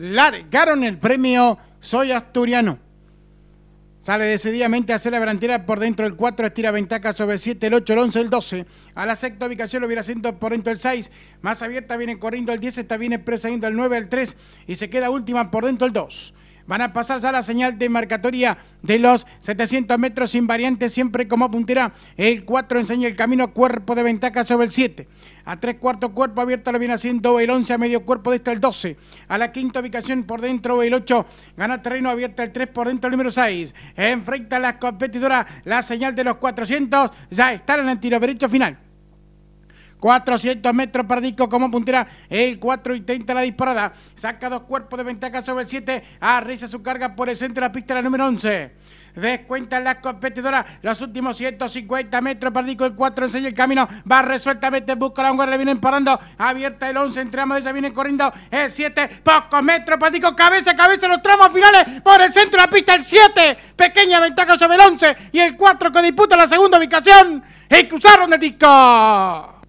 largaron el premio Soy Asturiano. Sale decididamente a hacer la delantera por dentro del 4, estira ventaja sobre el 7, el 8, el 11, el 12. A la sexta ubicación lo viene haciendo por dentro el 6. Más abierta viene corriendo el 10, está viene presa yendo el 9, al 3 y se queda última por dentro el 2 van a pasar ya la señal de marcatoria de los 700 metros sin variante, siempre como puntera. El 4 enseña el camino, cuerpo de ventaja sobre el 7. A tres cuartos cuerpo abierto lo viene haciendo el 11, a medio cuerpo de este el 12. A la quinta ubicación por dentro el 8, gana terreno abierto el 3 por dentro el número 6. Enfrenta a las competidoras la señal de los 400, ya están en el tiro derecho final. 400 metros para Disco como puntera. El 4 intenta la disparada. Saca dos cuerpos de ventaja sobre el 7. Arriesga su carga por el centro de la pista, la número 11. Descuentan las competidoras los últimos 150 metros. disco, el 4, enseña el camino. Va resueltamente, busca la le vienen parando. Abierta el 11, entramos, de esa vienen corriendo el 7. Pocos metros, disco, cabeza, a cabeza los tramos finales por el centro de la pista. El 7, pequeña ventaja sobre el 11 y el 4 que disputa la segunda ubicación. Y cruzaron el disco.